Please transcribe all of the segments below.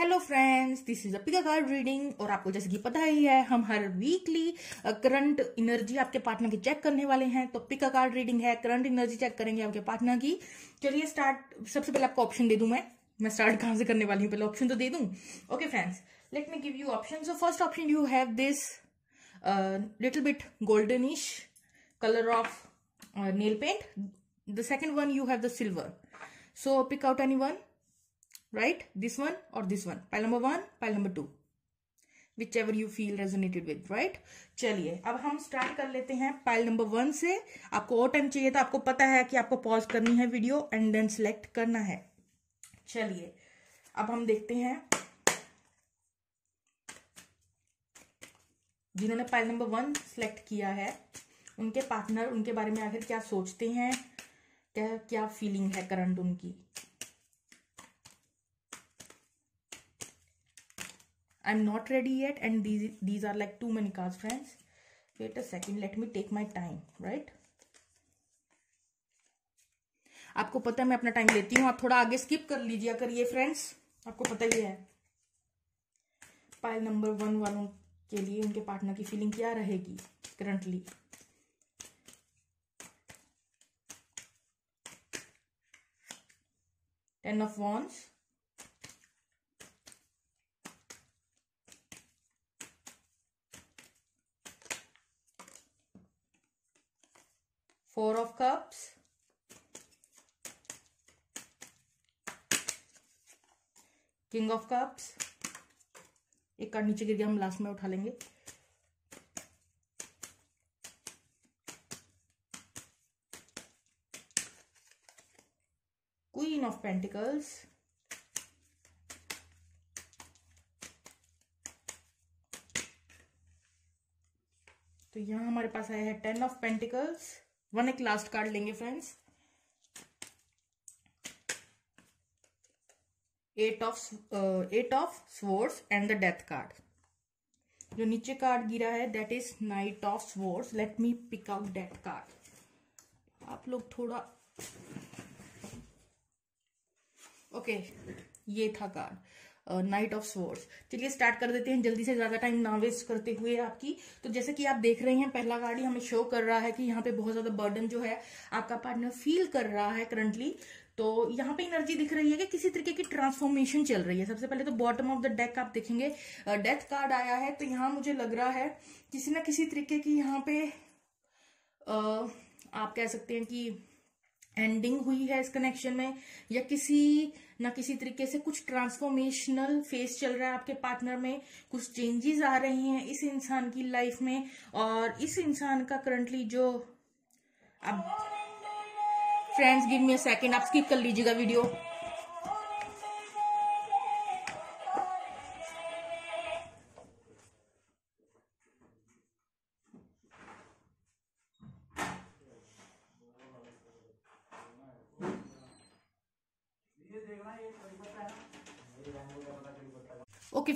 Hello friends this is a pick a card reading और आपको जैसे कि पता ही है हम हर वीकली करंट एनर्जी आपके पार्टनर की चेक करने वाले हैं तो पिका कार्ड रीडिंग है करंट एनर्जी चेक करेंगे आपके पार्टनर की चलिए स्टार्ट सबसे पहले आपको ऑप्शन दे दूं मैं मैं स्टार्ट कहां से करने वाली हूं पहले ऑप्शन तो दे दूं okay friends let me give you option so first option you have this little bit goldenish colour of nail paint the second one you have the silver so pick out any one right this one or this one pile number one pile number two whichever you feel resonated with right चलिए अब हम start कर लेते हैं pile number one से आपको और time चाहिए था आपको पता है कि आपको पॉज करनी है वीडियो एंड देन सिलेक्ट करना है चलिए अब हम देखते हैं जिन्होंने पाइल नंबर वन सिलेक्ट किया है उनके पार्टनर उनके बारे में आखिर क्या सोचते हैं क्या क्या फीलिंग है करंट उनकी am not ready yet and these these are like too many cards friends wait a second let me take my time right आपको पता है मैं अपना टाइम लेती हूँ आप थोड़ा आगे स्किप कर लीजिए करिए फ्रेंड्स आपको पता ही है पाइल नंबर वन वालों के लिए उनके पार्टनर की फीलिंग क्या रहेगी currently ten of wands four of cups king of cups एक कार्ड नीचे गिर गया हम लास्ट में उठा लेंगे क्वीन ऑफ पेंटिकल्स तो यहां हमारे पास आया है टेन ऑफ पेंटिकल्स वन एक लास्ट कार्ड लेंगे friends eight of eight of swords and the death card जो नीचे कार्ड गिरा है that is knight of swords let me pick out death card आप लोग थोड़ा ओके okay, ये था कार्ड नाइट ऑफ स्वर्ड्स चलिए स्टार्ट कर देते हैं जल्दी से ज़्यादा टाइम ना वेस्ट करते हुए आपकी तो जैसे कि आप देख रहे हैं पहला गाड़ी हमें शो कर रहा है कि यहाँ पे बहुत ज़्यादा बर्डन जो है आपका पार्टनर फील कर रहा है करंटली तो यहाँ पे एनर्जी दिख रही है कि किसी तरीके की ट्रांसफॉर्मेशन चल रही है सबसे पहले तो बॉटम ऑफ द डेक आप देखेंगे डेथ कार्ड आया है तो यहाँ मुझे लग रहा है किसी ना किसी तरीके की यहाँ पे आप कह सकते हैं कि एंडिंग हुई है इस कनेक्शन में या किसी ना किसी तरीके से कुछ ट्रांसफॉर्मेशनल फेस चल रहा है आपके पार्टनर में कुछ चेंजेस आ रहे हैं इस इंसान की लाइफ में और इस इंसान का करंटली जो आप friends give me a second आप स्किप कर लीजिएगा video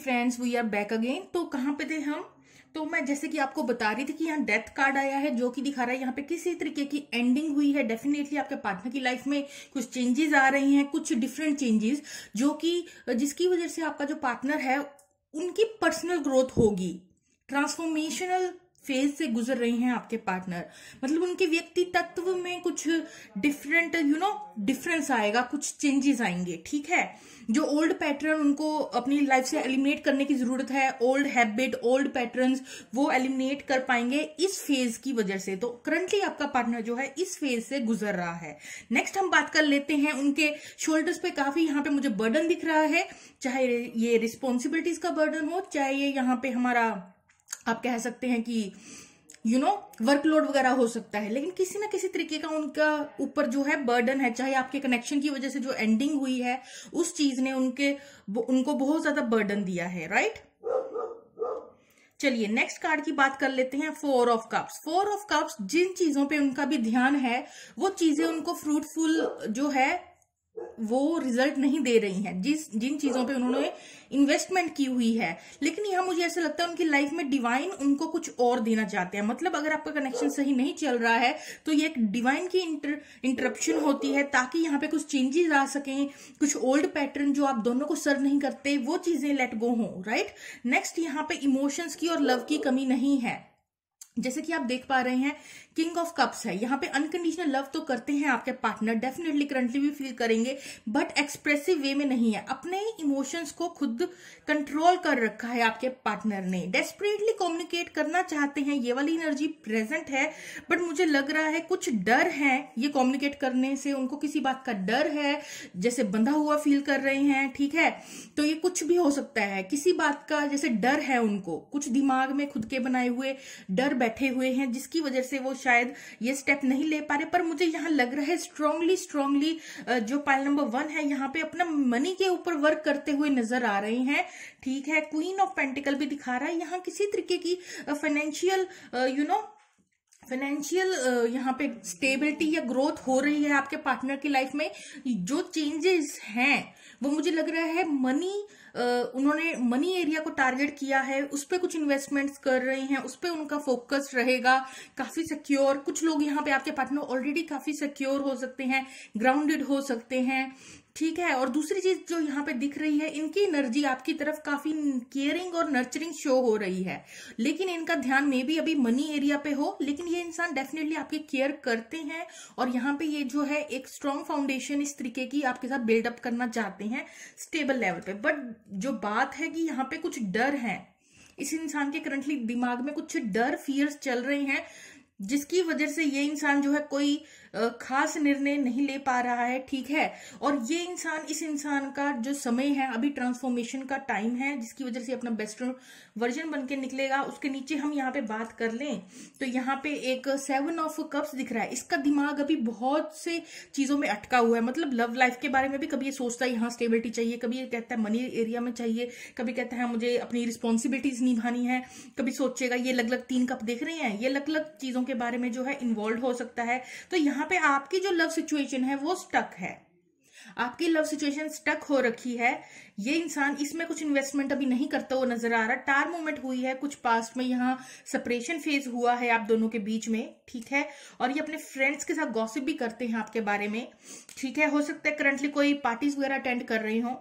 friends we are back again तो कहाँ पे थे हम तो मैं जैसे कि आपको बता रही थी कि यहाँ डेथ कार्ड आया है जो कि दिखा रहा है यहाँ पे किसी तरीके की एंडिंग हुई है डेफिनेटली आपके पार्टनर की लाइफ में कुछ चेंजेस आ रही हैं कुछ डिफरेंट चेंजेस जो कि जिसकी वजह से आपका जो पार्टनर है उनकी पर्सनल ग्रोथ होगी ट्रांसफॉर्मेशनल फेज से गुजर रहे हैं आपके पार्टनर मतलब उनके व्यक्ति तत्व में कुछ डिफरेंट यू नो डिफरेंस आएगा कुछ चेंजेस आएंगे ठीक है जो ओल्ड पैटर्न उनको अपनी लाइफ से एलिमिनेट करने की जरूरत है ओल्ड हैबिट ओल्ड पैटर्न्स वो एलिमिनेट कर पाएंगे इस फेज की वजह से तो करंटली आपका पार्टनर जो है इस फेज से गुजर रहा है नेक्स्ट हम बात कर लेते हैं उनके शोल्डर्स पे काफी यहाँ पे मुझे बर्डन दिख रहा है चाहे ये रिस्पॉन्सिबिलिटीज का बर्डन हो चाहे ये यहाँ पे हमारा आप कह सकते हैं कि यू नो वर्कलोड वगैरह हो सकता है लेकिन किसी ना किसी तरीके का उनका ऊपर जो है बर्डन है चाहे आपके कनेक्शन की वजह से जो एंडिंग हुई है उस चीज ने उनके उनको बहुत ज्यादा बर्डन दिया है राइट चलिए नेक्स्ट कार्ड की बात कर लेते हैं four of cups four of cups जिन चीजों पे उनका भी ध्यान है वो चीजें उनको फ्रूटफुल जो है वो रिजल्ट नहीं दे रही हैं जिस जिन चीजों पे उन्होंने इन्वेस्टमेंट की हुई है लेकिन यहां मुझे ऐसा लगता है उनकी लाइफ में डिवाइन उनको कुछ और देना चाहते हैं मतलब अगर आपका कनेक्शन सही नहीं चल रहा है तो ये एक डिवाइन की इंटर इंटरप्शन होती है ताकि यहाँ पे कुछ चेंजेस आ सकें कुछ ओल्ड पैटर्न जो आप दोनों को सर्व नहीं करते वो चीजें लेट गो हों राइट नेक्स्ट यहाँ पे इमोशंस की और लव की कमी नहीं है जैसे कि आप देख पा रहे हैं किंग ऑफ कप्स है यहाँ पे अनकंडीशनल लव तो करते हैं आपके पार्टनर डेफिनेटली करंटली भी फील करेंगे बट एक्सप्रेसिव वे में नहीं है अपने इमोशंस को खुद कंट्रोल कर रखा है आपके पार्टनर ने डेस्परेटली कम्युनिकेट करना चाहते हैं ये वाली एनर्जी प्रेजेंट है बट मुझे लग रहा है कुछ डर है ये कॉम्युनिकेट करने से उनको किसी बात का डर है जैसे बंधा हुआ फील कर रहे हैं ठीक है तो ये कुछ भी हो सकता है किसी बात का जैसे डर है उनको कुछ दिमाग में खुद के बनाए हुए डर बैठे हुए हैं जिसकी वजह से वो शायद ये स्टेप नहीं ले पा रहे पर मुझे यहाँ लग रहा है स्ट्रांगली स्ट्रांगली जो पाइल नंबर वन है यहाँ पे अपना मनी के ऊपर वर्क करते हुए नजर आ रहे हैं ठीक है क्वीन ऑफ पेंटिकल भी दिखा रहा है यहाँ किसी तरीके की फाइनेंशियल यू नो फाइनेंशियल यहाँ पे स्टेबिलिटी या ग्रोथ हो रही है आपके पार्टनर की लाइफ में जो चेंजेस हैं वो मुझे लग रहा है मनी उन्होंने मनी एरिया को टारगेट किया है उस पर कुछ इन्वेस्टमेंट्स कर रहे हैं उस पर उनका फोकस रहेगा काफी सिक्योर कुछ लोग यहाँ पे आपके पार्टनर ऑलरेडी काफी सिक्योर हो सकते हैं ग्राउंडेड हो सकते हैं ठीक है और दूसरी चीज जो यहाँ पे दिख रही है इनकी एनर्जी आपकी तरफ काफी केयरिंग और नर्चरिंग शो हो रही है लेकिन इनका ध्यान मे भी अभी मनी एरिया पे हो लेकिन ये इंसान डेफिनेटली आपकी केयर करते हैं और यहाँ पे ये जो है एक स्ट्रांग फाउंडेशन इस तरीके की आपके साथ बिल्डअप करना चाहते हैं स्टेबल लेवल पे बट जो बात है कि यहाँ पे कुछ डर है इस इंसान के करंटली दिमाग में कुछ डर फियर्स चल रहे हैं जिसकी वजह से ये इंसान जो है कोई खास निर्णय नहीं ले पा रहा है ठीक है और ये इंसान इस इंसान का जो समय है अभी ट्रांसफॉर्मेशन का टाइम है जिसकी वजह से अपना बेस्ट वर्जन बन के निकलेगा उसके नीचे हम यहाँ पे बात कर लें तो यहाँ पे एक सेवन ऑफ कप्स दिख रहा है इसका दिमाग अभी बहुत से चीज़ों में अटका हुआ है मतलब लव लाइफ के बारे में भी कभी ये सोचता है यहाँ स्टेबिलिटी चाहिए कभी ये कहता है मनी एरिया में चाहिए कभी कहता है मुझे अपनी रिस्पॉन्सिबिलिटीज निभानी है कभी सोचेगा ये अलग अलग तीन कप देख रहे हैं ये अलग अलग चीज़ों के बारे में जो है इन्वॉल्व हो सकता है तो यहाँ यहाँ पे आपकी जो लव सिचुएशन है वो स्टक है आपकी लव सिचुएशन स्टक हो रखी है ये इंसान इसमें कुछ इन्वेस्टमेंट अभी नहीं करता हुआ नजर आ रहा टार मूवमेंट हुई है कुछ पास्ट में यहाँ सेपरेशन फेज हुआ है आप दोनों के बीच में ठीक है और ये अपने फ्रेंड्स के साथ गॉसिप भी करते हैं आपके बारे में ठीक है हो सकता है करंटली कोई पार्टीज वगैरह अटेंड कर रही हो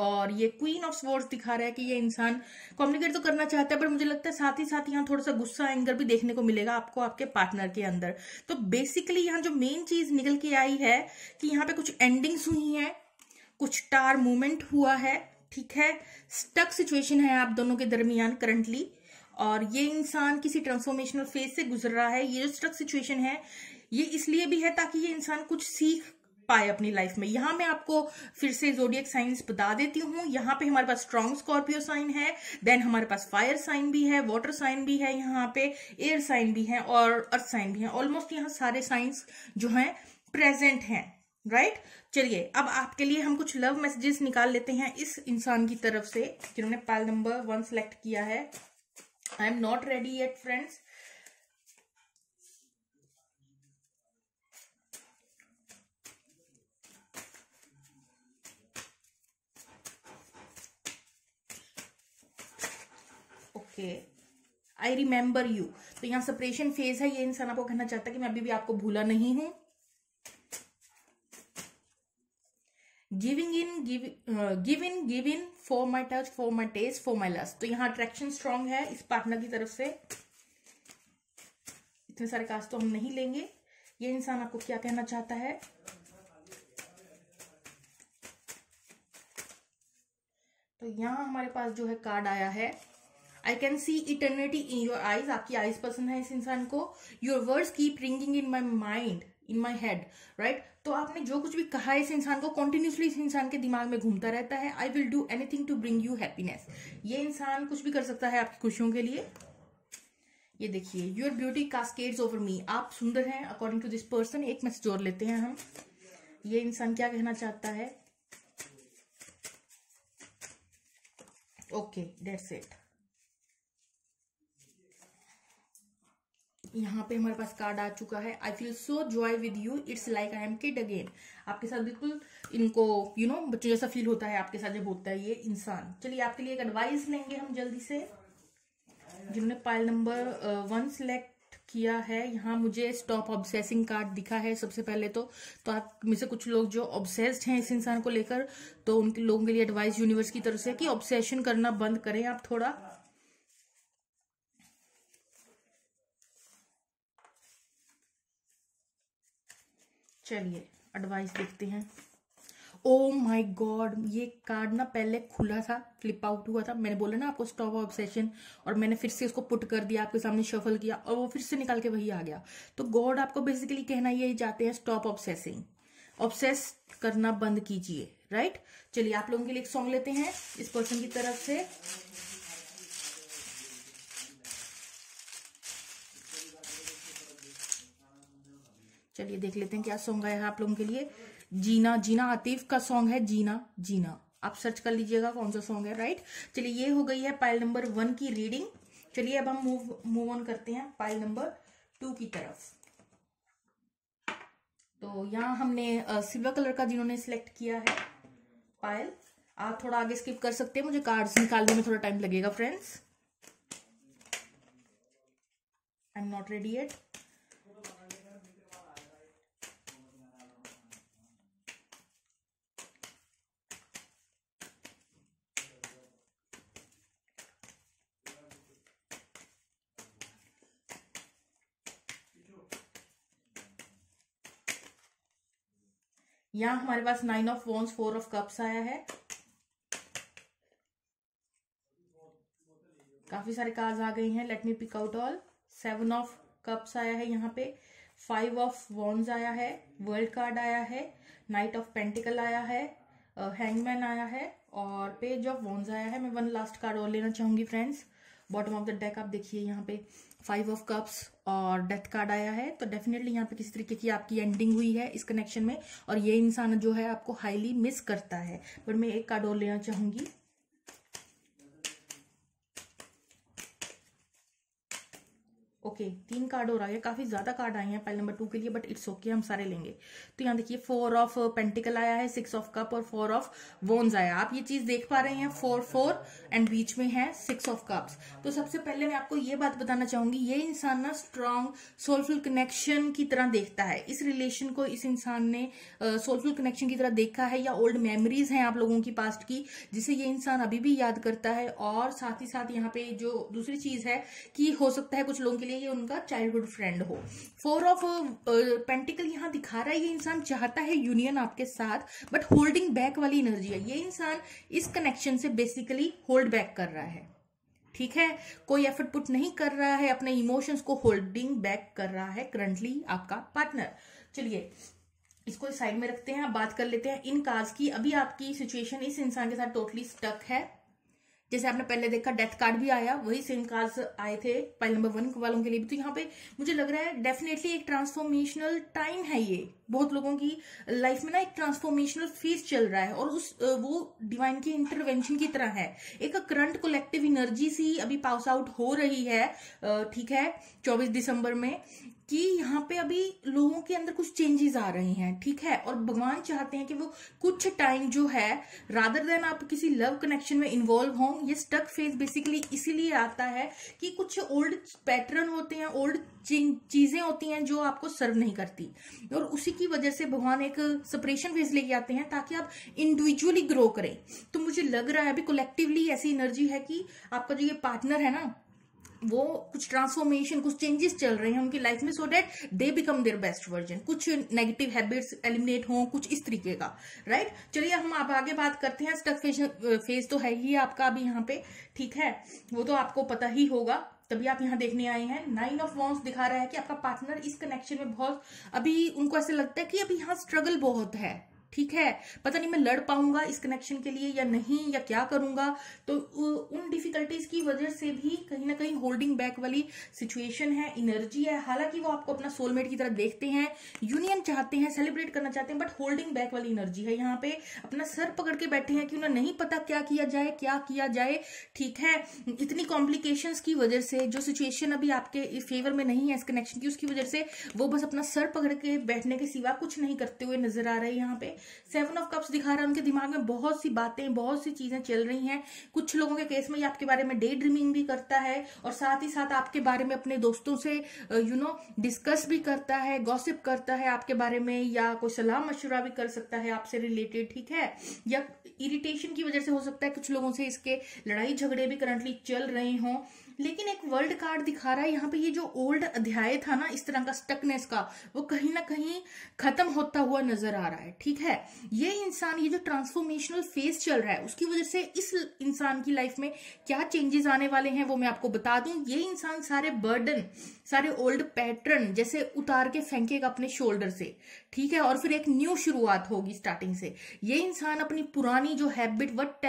और ये क्वीन ऑफ स्वर्ड्स दिखा रहा है कि ये इंसान कम्युनिकेट तो करना चाहता है पर मुझे लगता है साथ ही साथ यहाँ थोड़ा सा गुस्सा एंगर भी देखने को मिलेगा आपको आपके पार्टनर के अंदर तो बेसिकली यहाँ जो मेन चीज निकल के आई है कि यहाँ पे कुछ एंडिंग्स हुई हैं कुछ टार मूवमेंट हुआ है ठीक है स्टक सिचुएशन है आप दोनों के दरमियान करंटली और ये इंसान किसी ट्रांसफॉर्मेशनल फेज से गुजर रहा है ये जो स्टक सिचुएशन है ये इसलिए भी है ताकि ये इंसान कुछ सीख पाए अपनी लाइफ में यहां मैं आपको फिर से जोडियक साइंस बता देती हूँ यहाँ पे हमारे पास स्ट्रॉन्ग स्कॉर्पियो साइन है देन हमारे पास फायर साइन भी है वाटर साइन भी है यहाँ पे एयर साइन भी है और अर्थ साइन भी है ऑलमोस्ट यहाँ सारे साइंस जो हैं प्रेजेंट हैं राइट right? चलिए अब आपके लिए हम कुछ लव मैसेजेस निकाल लेते हैं इस इंसान की तरफ से जिन्होंने पाल नंबर वन सेलेक्ट किया है I am not ready yet friends okay I remember you तो यहाँ सेपरेशन फेज है ये इंसान आपको कहना चाहता है कि मैं अभी भी आपको भूला नहीं हूं giving in give in give in for my touch for my taste for my lust तो यहाँ अट्रैक्शन स्ट्रांग है इस पार्टनर की तरफ से इतने सारे कास्ट तो हम नहीं लेंगे ये इंसान आपको क्या कहना चाहता है तो यहाँ हमारे पास जो है कार्ड आया है I can see eternity in your eyes आपकी आईज पसंद है इस इंसान को your words keep ringing in my mind in my head right तो आपने जो कुछ भी कहा इस इंसान को कॉन्टिन्यूसली इस इंसान के दिमाग में घूमता रहता है I will do anything to bring you happiness ये इंसान कुछ भी कर सकता है आपकी खुशियों के लिए ये देखिए your beauty cascades over me आप सुंदर हैं अकॉर्डिंग टू दिस पर्सन एक मैसेज और लेते हैं हम ये इंसान क्या कहना चाहता है ओके डेट्स इट यहाँ पे हमारे पास कार्ड आ चुका है I feel so joy with you it's like I am kid again आपके साथ बिल्कुल इनको यू नो बच्चों जैसा फील होता है आपके साथ जब होता है ये इंसान चलिए आपके लिए एक एडवाइस लेंगे हम जल्दी से जिन्होंने पाइल नंबर वन सिलेक्ट किया है यहाँ मुझे स्टॉप ऑब्सेसिंग कार्ड दिखा है सबसे पहले तो तो आप में से कुछ लोग जो ऑब्सेस्ड हैं इस इंसान को लेकर तो उनके लोगों के लिए एडवाइस यूनिवर्स की तरफ से कि ऑब्सेशन करना बंद करें आप थोड़ा चलिए एडवाइस देखते हैं ओ माय गॉड ये कार्ड ना पहले खुला था फ्लिप आउट हुआ था मैंने बोला ना आपको स्टॉप ऑब्सेशन और मैंने फिर से उसको पुट कर दिया आपके सामने शफल किया और वो फिर से निकाल के वही आ गया तो गॉड आपको बेसिकली कहना यही चाहते हैं स्टॉप ऑब्सेसिंग ऑब्सेस करना बंद कीजिए राइट चलिए आप लोगों के लिए एक सॉन्ग लेते हैं इस पर्सन की तरफ से चलिए देख लेते हैं क्या सॉन्ग आया है आप लोगों के लिए जीना जीना आतिफ का सॉन्ग है जीना जीना आप सर्च कर लीजिएगा कौन सा सॉन्ग है राइट चलिए ये हो गई है पाइल नंबर वन की रीडिंग चलिए अब हम मूव मूव ऑन करते हैं पाइल नंबर टू की तरफ तो यहाँ हमने सिल्वर कलर का जिन्होंने सिलेक्ट किया है पाइल आप थोड़ा आगे स्किप कर सकते हैं मुझे कार्ड्स निकालने में थोड़ा टाइम लगेगा friends I am not ready yet यहां हमारे पास nine of wands four of cups आया है काफी सारे कार्ड आ गए हैं let me pick out all seven of cups आया है यहाँ पे फाइव ऑफ वॉन्स आया है वर्ल्ड कार्ड आया है नाइट ऑफ पेंटिकल आया है हैंगमैन uh, आया है और पेज ऑफ वॉन्स आया है मैं वन लास्ट कार्ड और लेना चाहूंगी friends bottom of the deck आप देखिए यहाँ पे फाइव ऑफ कप्स और डेथ कार्ड आया है तो डेफिनेटली यहाँ पे किस तरीके की आपकी एंडिंग हुई है इस कनेक्शन में और ये इंसान जो है आपको हाईली मिस करता है पर मैं एक कार्ड और लेना चाहूंगी ओके okay, तीन कार्ड और आ गए काफी ज्यादा कार्ड आए हैं पहले नंबर टू के लिए बट इट्स ओके हम सारे लेंगे तो यहाँ देखिए फोर ऑफ पेंटिकल आया है सिक्स ऑफ कप और फोर ऑफ वोन्स आया आप ये चीज देख पा रहे हैं फोर फोर एंड बीच में है सिक्स ऑफ कप्स तो सबसे पहले मैं आपको ये बात बताना चाहूंगी ये इंसान ना स्ट्रांग सोलफुल कनेक्शन की तरह देखता है इस रिलेशन को इस इंसान ने सोलफुल uh, कनेक्शन की तरह देखा है या ओल्ड मेमोरीज है आप लोगों की पास्ट की जिसे ये इंसान अभी भी याद करता है और साथ ही साथ यहाँ पे जो दूसरी चीज है कि हो सकता है कुछ लोगों के लिए या ये उनका चाइल्डहुड फ्रेंड हो फोर ऑफ पेंटिकल यहाँ दिखा रहा है ये इंसान चाहता है यूनियन आपके साथ बट होल्डिंग बैक वाली एनर्जी है ये इंसान इस कनेक्शन से बेसिकली होल्ड बैक कर रहा है ठीक है कोई एफर्ट पुट नहीं कर रहा है अपने इमोशंस को होल्डिंग बैक कर रहा है करंटली आपका पार्टनर चलिए इसको साइड में रखते हैं बात कर लेते हैं इन काज की अभी आपकी सिचुएशन इस इंसान के साथ टोटली स्टक है जैसे आपने पहले देखा डेथ कार्ड भी आया वही सेम कार्ड आए थे पाइल नंबर वन वालों के लिए भी तो यहाँ पे मुझे लग रहा है डेफिनेटली एक ट्रांसफॉर्मेशनल टाइम है ये बहुत लोगों की लाइफ में ना एक ट्रांसफॉर्मेशनल फेज चल रहा है और उस वो डिवाइन की इंटरवेंशन की तरह है एक करंट कलेक्टिव एनर्जी सी अभी पास आउट हो रही है ठीक है 24 दिसंबर में कि यहाँ पे अभी लोगों के अंदर कुछ चेंजेस आ रहे हैं ठीक है और भगवान चाहते हैं कि वो कुछ टाइम जो है रादर देन आप किसी लव कनेक्शन में इन्वॉल्व हों ये स्टक फेज बेसिकली इसीलिए आता है कि कुछ ओल्ड पैटर्न होते हैं ओल्ड चीजें होती हैं जो आपको सर्व नहीं करती और उसी की वजह से भगवान एक सपरेशन फेज लेके आते हैं ताकि आप इंडिविजुअली ग्रो करें तो मुझे लग रहा है अभी कलेक्टिवली ऐसी एनर्जी है कि आपका जो ये पार्टनर है ना वो कुछ ट्रांसफॉर्मेशन कुछ चेंजेस चल रहे हैं उनकी लाइफ में so that they become their best version कुछ नेगेटिव हैबिट्स एलिमिनेट हों कुछ इस तरीके का राइट चलिए हम आप आगे बात करते हैं स्टक फेज फेज तो है ही आपका अभी यहाँ पे ठीक है वो तो आपको पता ही होगा तभी आप यहाँ देखने आए हैं नाइन ऑफ वॉन्स दिखा रहा है कि आपका पार्टनर इस कनेक्शन में बहुत अभी उनको ऐसे लगता है कि अभी यहाँ स्ट्रगल बहुत है ठीक है पता नहीं मैं लड़ पाऊंगा इस कनेक्शन के लिए या नहीं या क्या करूंगा तो उन डिफिकल्टीज की वजह से भी कहीं ना कहीं होल्डिंग बैक वाली सिचुएशन है इनर्जी है हालांकि वो आपको अपना सोलमेट की तरह देखते हैं यूनियन चाहते हैं सेलिब्रेट करना चाहते हैं बट होल्डिंग बैक वाली एनर्जी है यहाँ पे अपना सर पकड़ के बैठे हैं कि उन्हें नहीं पता क्या किया जाए क्या किया जाए ठीक है इतनी कॉम्प्लिकेशन की वजह से जो सिचुएशन अभी आपके फेवर में नहीं है इस कनेक्शन की उसकी वजह से वो बस अपना सर पकड़ के बैठने के सिवा कुछ नहीं करते हुए नजर आ रहे हैं यहाँ पे सेवन ऑफ कप्स दिखा रहा है उनके दिमाग में बहुत सी बातें बहुत सी चीजें चल रही हैं कुछ लोगों के केस में ये आपके बारे में डे ड्रीमिंग भी करता है और साथ ही साथ आपके बारे में अपने दोस्तों से यू नो डिस्कस भी करता है गॉसिप करता है आपके बारे में या कोई सलाह मशुरा भी कर सकता है आपसे रिलेटेड ठीक है या इरिटेशन की वजह से हो सकता है कुछ लोगों से इसके लड़ाई झगड़े भी करंटली चल रहे हों लेकिन एक वर्ल्ड कार्ड दिखा रहा है यहाँ पे ये जो ओल्ड अध्याय था ना इस तरह का स्टकनेस का वो कहीं ना कहीं खत्म होता हुआ नजर आ रहा है ठीक है ये इंसान ये जो ट्रांसफॉर्मेशनल फेज चल रहा है उसकी वजह से इस इंसान की लाइफ में क्या चेंजेस आने वाले हैं वो मैं आपको बता दूं ये इंसान सारे बर्डन सारे ओल्ड पैटर्न जैसे उतार के फेंकेगा अपने शोल्डर से ठीक है और फिर एक न्यू शुरुआत होगी स्टार्टिंग से ये इंसान अपनी पुरानी जो हैबिट वट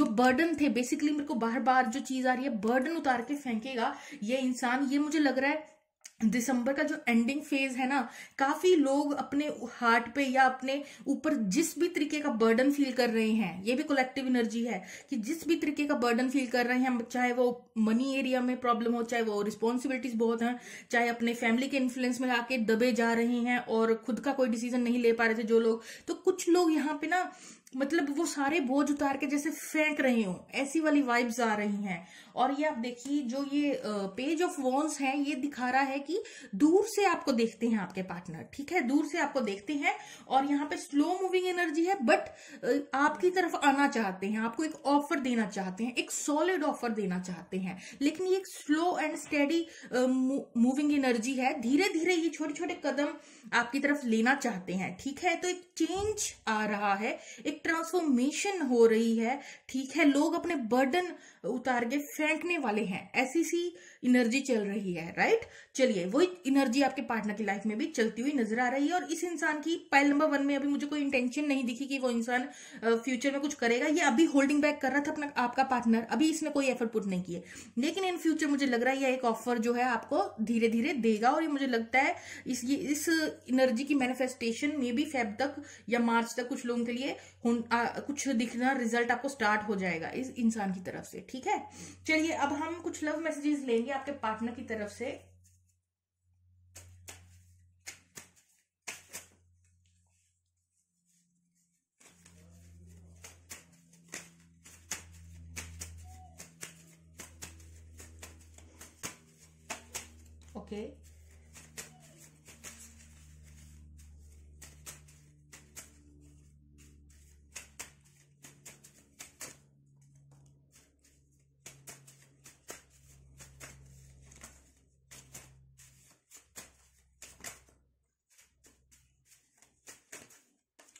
जो बर्डन थे बेसिकली मेरे को बार बार जो चीज आ रही है बर्डन उतार के फेंकेगा ये इंसान ये मुझे लग रहा है दिसंबर का जो एंडिंग फेज है ना काफी लोग अपने हार्ट पे या अपने ऊपर जिस भी तरीके का बर्डन फील कर रहे हैं ये भी कलेक्टिव एनर्जी है कि जिस भी तरीके का बर्डन फील कर रहे हैं चाहे वो मनी एरिया में प्रॉब्लम हो चाहे वो रिस्पॉन्सिबिलिटीज बहुत हैं चाहे अपने फैमिली के इन्फ्लुएंस में आके दबे जा रहे हैं और खुद का कोई डिसीजन नहीं ले पा रहे थे जो लोग तो कुछ लोग यहाँ पे ना मतलब वो सारे बोझ उतार के जैसे फेंक रही हूँ ऐसी वाली वाइब्स आ रही हैं और ये आप देखिए जो ये पेज ऑफ वॉन्स है ये दिखा रहा है कि दूर से आपको देखते हैं आपके पार्टनर ठीक है दूर से आपको देखते हैं और यहाँ पे स्लो मूविंग एनर्जी है बट आपकी तरफ आना चाहते हैं आपको एक ऑफर देना चाहते हैं एक सॉलिड ऑफर देना चाहते हैं लेकिन ये एक slow and steady moving energy है धीरे धीरे ये छोटे छोटे कदम आपकी तरफ लेना चाहते हैं ठीक है तो एक चेंज आ रहा है एक ट्रांसफॉर्मेशन हो रही है ठीक है लोग अपने बर्डन उतार के फेंकने वाले हैं ऐसी सी e इनर्जी चल रही है राइट चलिए वही इनर्जी आपके पार्टनर की लाइफ में भी चलती हुई नजर आ रही है और इस इंसान की पाइल नंबर वन में अभी मुझे कोई इंटेंशन नहीं दिखी कि वो इंसान फ्यूचर में कुछ करेगा ये अभी होल्डिंग बैक कर रहा था अपना आपका पार्टनर अभी इसने कोई एफर्ट पुट नहीं किए लेकिन इन फ्यूचर मुझे लग रहा है यह एक ऑफर जो है आपको धीरे धीरे देगा और ये मुझे लगता है इस ये इस एनर्जी की मैनिफेस्टेशन मे बी फेब तक या मार्च तक कुछ लोगों के लिए कुछ दिखना रिजल्ट आपको स्टार्ट हो जाएगा इस इंसान की तरफ से ठीक है चलिए अब हम कुछ लव मैसेजेस लेंगे आपके पार्टनर की तरफ से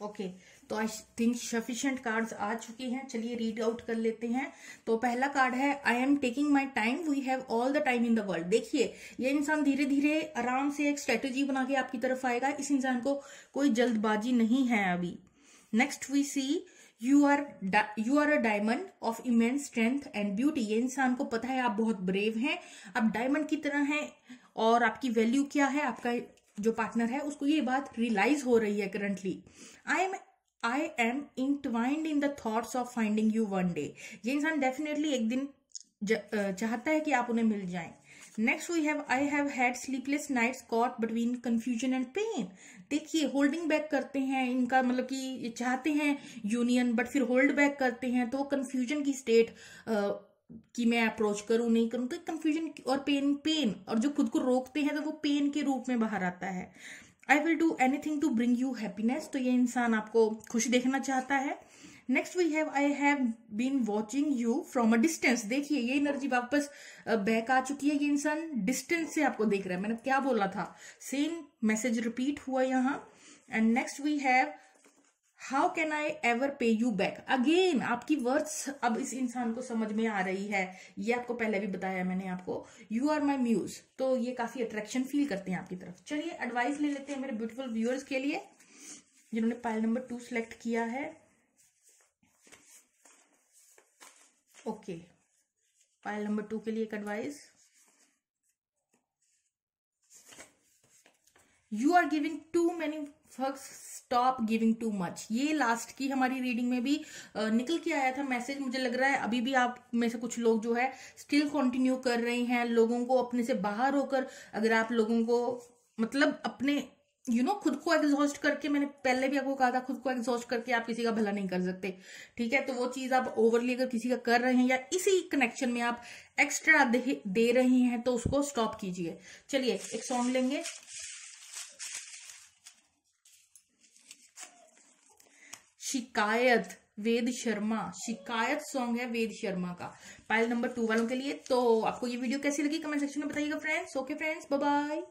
ओके okay, तो आई थिंक सफिशियंट कार्ड्स आ चुके हैं चलिए रीड आउट कर लेते हैं तो पहला कार्ड है I am taking my time we have all the time in the world देखिए ये इंसान धीरे धीरे आराम से एक स्ट्रेटेजी बना के आपकी तरफ आएगा इस इंसान को कोई जल्दबाजी नहीं है अभी next we see you are you are a diamond of immense strength and beauty ये इंसान को पता है आप बहुत ब्रेव हैं आप डायमंड की तरह हैं और आपकी वैल्यू क्या है आपका जो पार्टनर है उसको ये बात रियलाइज हो रही है currently I am I am intertwined in the thoughts of finding you one day ये इंसान डेफिनेटली एक दिन चाहता है कि आप उन्हें मिल जाएं next we have I have had sleepless nights caught between confusion and pain देखिए होल्डिंग बैक करते हैं इनका मतलब कि चाहते हैं यूनियन बट फिर होल्ड बैक करते हैं तो कंफ्यूजन की स्टेट कि मैं अप्रोच करूं नहीं करूं तो कंफ्यूजन और पेन पेन और जो खुद को रोकते हैं तो वो पेन के रूप में बाहर आता है I will do anything to bring you happiness तो ये इंसान आपको खुश देखना चाहता है next we have I have been watching you from a distance देखिए ये एनर्जी वापस बैक आ चुकी है ये इंसान डिस्टेंस से आपको देख रहा है मैंने क्या बोला था सेम मैसेज रिपीट हुआ यहाँ and next we have how can I ever pay you back again आपकी वर्ड्स अब इस इंसान को समझ में आ रही है ये आपको पहले भी बताया मैंने आपको यू आर माई म्यूज तो ये काफी अट्रैक्शन फील करते हैं आपकी तरफ चलिए एडवाइस ले लेते हैं मेरे ब्यूटिफुल व्यूअर्स के लिए जिन्होंने पाइल नंबर टू सेलेक्ट किया है okay okay. Pile number two के लिए एक advice you are giving too many stop giving too much ये लास्ट की हमारी रीडिंग में भी निकल के आया था मैसेज मुझे लग रहा है अभी भी आप में से कुछ लोग जो है स्टिल कंटिन्यू कर रहे हैं लोगों को अपने से बाहर होकर अगर आप लोगों को मतलब अपने यू you नो know, खुद को एग्जॉस्ट करके मैंने पहले भी आपको कहा था खुद को एग्जॉस्ट करके आप किसी का भला नहीं कर सकते ठीक है तो वो चीज आप ओवरली अगर किसी का कर रहे हैं या इसी कनेक्शन में आप एक्स्ट्रा दे, दे रहे हैं तो उसको स्टॉप कीजिए चलिए एक सॉन्ग लेंगे शिकायत वेद शर्मा शिकायत सॉन्ग है वेद शर्मा का पायल नंबर टू वालों के लिए तो आपको ये वीडियो कैसी लगी कमेंट सेक्शन में बताइएगा फ्रेंड्स ओके फ्रेंड्स बाय